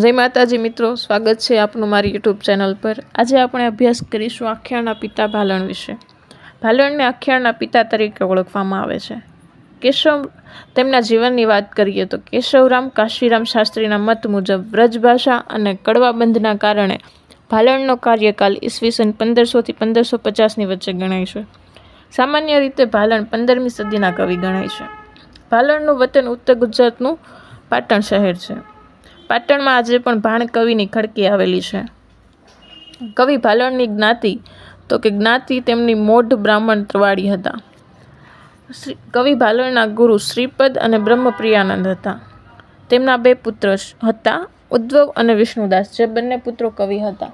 જય માતાજી મિત્રો સ્વાગત છે આપનું મારી યુટ્યુબ ચેનલ પર આજે આપણે અભ્યાસ કરીશું આખ્યાનના પિતા ભાલણ વિશે ભાલણને આખ્યાનના પિતા તરીકે ઓળખવામાં આવે છે કેશવ તેમના જીવનની વાત કરીએ તો કેશવરામ કાશીરામ શાસ્ત્રીના મત મુજબ વ્રજભાષા અને કડવાબંધના કારણે ભાલણનો કાર્યકાલ ઈસવીસન પંદરસોથી પંદરસો પચાસની વચ્ચે ગણાય છે સામાન્ય રીતે ભાલણ પંદરમી સદીના કવિ ગણાય છે ભાલણનું વતન ઉત્તર ગુજરાતનું પાટણ શહેર છે પાટણમાં આજે પણ ભાણકવિની ખડકી આવેલી છે કવિ ભાલણની જ્ઞાતિ તો કે જ્ઞાતિ તેમની મોઢ બ્રાહ્મણ ત્રવાડી હતા શ્રી કવિ ભાલણના ગુરુ શ્રીપદ અને બ્રહ્મપ્રિયાનંદ હતા તેમના બે પુત્ર હતા ઉદ્ધવ અને વિષ્ણુદાસ જે બંને પુત્રો કવિ હતા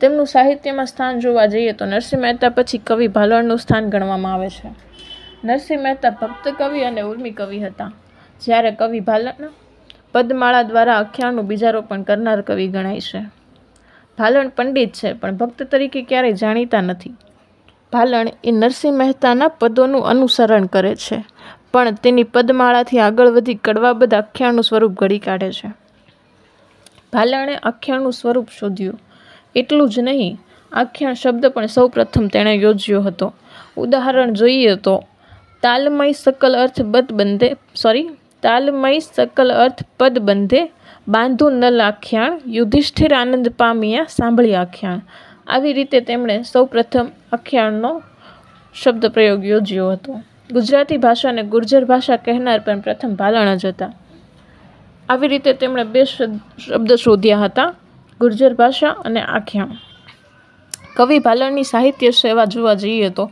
તેમનું સાહિત્યમાં સ્થાન જોવા જઈએ તો નરસિંહ મહેતા પછી કવિ ભાલણનું સ્થાન ગણવામાં આવે છે નરસિંહ મહેતા ભક્ત કવિ અને ઉર્મી કવિ હતા જ્યારે કવિ ભાલણ પદમાળા દ્વારા આખ્યાનનું બીજારોપણ કરનાર કવિ ગણાય છે ભાલણ પંડિત છે પણ ભક્ત તરીકે ક્યારેય જાણીતા નથી ભાલણ એ નરસિંહ મહેતાના પદોનું અનુસરણ કરે છે પણ તેની પદમાળાથી આગળ વધી કડવા બધા આખ્યાનનું સ્વરૂપ ઘડી કાઢે છે ભાલણે આખ્યાનનું સ્વરૂપ શોધ્યું એટલું જ નહીં આખ્યાણ શબ્દ પણ સૌપ્રથમ તેણે યોજ્યો હતો ઉદાહરણ જોઈએ તો તાલમય સકલ અર્થ બત બંધે સોરી તાલમય સકલ અર્થ પદ બંધે બાંધું નલ આખ્યાણ યુધિષ્ઠિર આનંદ પામ્યા સાંભળી આખ્યાણ આવી રીતે તેમણે સૌપ્રથમ આખ્યાણનો શબ્દ પ્રયોગ યોજ્યો હતો ગુજરાતી ભાષાને ગુર્જર ભાષા કહેનાર પણ પ્રથમ ભાલણ જ હતા આવી રીતે તેમણે બે શબ્દ શોધ્યા હતા ગુર્જર ભાષા અને આખ્યાણ કવિ ભાલણની સાહિત્ય સેવા જોવા જઈએ તો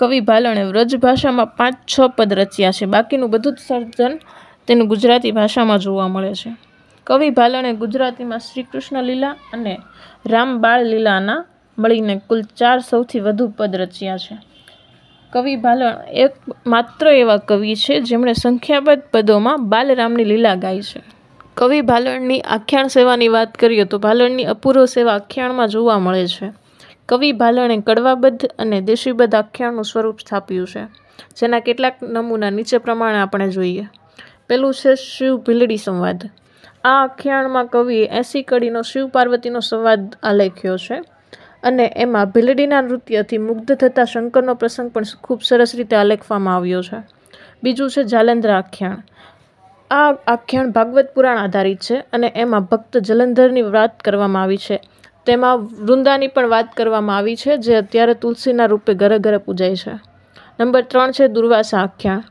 કવિ ભાલણે વ્રજ ભાષામાં પાંચ છ પદ રચ્યા છે બાકીનું બધું જ સર્જન તેનું ગુજરાતી ભાષામાં જોવા મળે છે કવિ ભાલણે ગુજરાતીમાં શ્રી કૃષ્ણ લીલા અને રામબાળ લીલાના મળીને કુલ ચાર સૌથી વધુ પદ રચ્યા છે કવિ ભાલણ એક માત્ર એવા કવિ છે જેમણે સંખ્યાબદ્ધ પદોમાં બાલરામની લીલા ગાઈ છે કવિ ભાલણની આખ્યાન સેવાની વાત કરીએ તો ભાલણની અપૂર્વ સેવા આખ્યાણમાં જોવા મળે છે કવિ ભાલણે કડવાબદ્ધ અને દેશીબદ્ધ આખ્યાનનું સ્વરૂપ સ્થાપ્યું છે જેના કેટલાક નમૂના નીચે પ્રમાણે આપણે જોઈએ પહેલું છે શિવ ભીલડી સંવાદ આ આખ્યાણમાં કવિએ એસી કડીનો શિવ પાર્વતીનો સંવાદ આલેખ્યો છે અને એમાં ભીલડીના નૃત્યથી મુગ્ધ થતા શંકરનો પ્રસંગ પણ ખૂબ સરસ રીતે આલેખવામાં આવ્યો છે બીજું છે જાલંધર આખ્યાણ આ આખ્યાન ભાગવત પુરાણ આધારિત છે અને એમાં ભક્ત જલંધરની વાત કરવામાં આવી છે તેમાં વૃંદાની પણ વાત કરવામાં આવી છે જે અત્યારે તુલસીના રૂપે ઘરે ઘરે પૂજાય છે નંબર ત્રણ છે દુર્વાસા આખ્યાન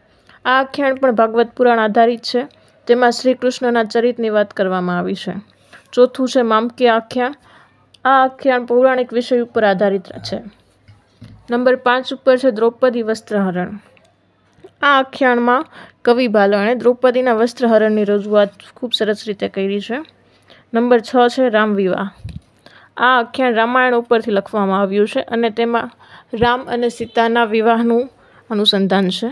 આ આખ્યાન પણ ભાગવત પુરાણ આધારિત છે તેમાં શ્રી કૃષ્ણના ચરિતની વાત કરવામાં આવી છે ચોથું છે મામકી આખ્યાન આ આખ્યાન પૌરાણિક વિષય ઉપર આધારિત છે નંબર પાંચ ઉપર છે દ્રૌપદી વસ્ત્રહરણ આ આખ્યાનમાં કવિ બાલણે દ્રૌપદીના વસ્ત્રહરણની રજૂઆત ખૂબ સરસ રીતે કરી છે નંબર છ છે રામ વિવાહ આ આખ્યાન રામાયણ ઉપરથી લખવામાં આવ્યું છે અને તેમાં રામ અને સીતાના વિવાહનું અનુસંધાન છે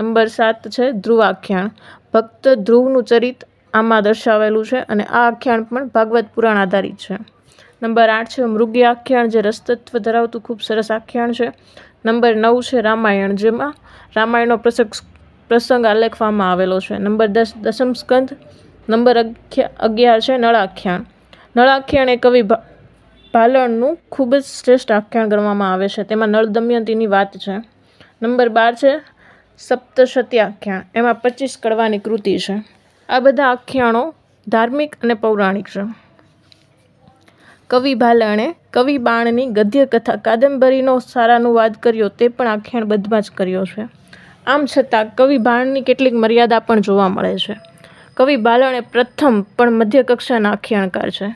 નંબર સાત છે ધ્રુવ આખ્યાન ભક્ત ધ્રુવનું ચરિત આમાં દર્શાવેલું છે અને આ આખ્યાન પણ ભાગવત પુરાણ આધારિત છે નંબર આઠ છે મૃગી આખ્યાન જે રસતત્વ ધરાવતું ખૂબ સરસ આખ્યાન છે નંબર નવ છે રામાયણ જેમાં રામાયણનો પ્રસંગ પ્રસંગ આલેખવામાં આવેલો છે નંબર દસ દસમ સ્કંદ નંબર અગિયાર છે નળાખ્યાન નળાખ્યાણ એ કવિ ભાલણનું ખૂબ જ શ્રેષ્ઠ આખ્યાન ગણવામાં આવે છે તેમાં નળ દમયંતીની વાત છે નંબર બાર છે સપ્તશતી આખ્યાન એમાં પચીસ કડવાની કૃતિ છે આ બધા આખ્યાનો ધાર્મિક અને પૌરાણિક છે કવિ ભાલણે કવિ બાણની ગદ્ય કથા કાદંબરીનો સારાનુવાદ કર્યો તે પણ બધમાં જ કર્યો છે આમ છતાં કવિ બાણની કેટલીક મર્યાદા પણ જોવા મળે છે કવિ બાલણે પ્રથમ પણ મધ્ય કક્ષાના આખ્યાનકાર છે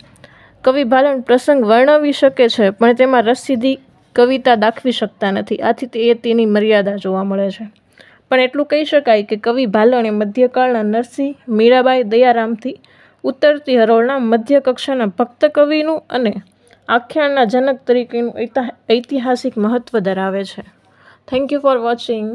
કવિ ભાલણ પ્રસંગ વર્ણવી શકે છે પણ તેમાં રસીદી કવિતા દાખવી શકતા નથી આથી તે એ તેની મર્યાદા જોવા મળે છે પણ એટલું કહી શકાય કે કવિ ભાલણે મધ્યકાળના નરસિંહ મીરાબાઈ દયારામથી ઉત્તરતી હરોળના મધ્ય કક્ષાના ભક્ત કવિનું અને આખ્યાનના જનક તરીકેનું ઐતિહાસિક મહત્ત્વ ધરાવે છે થેન્ક યુ ફોર વોચિંગ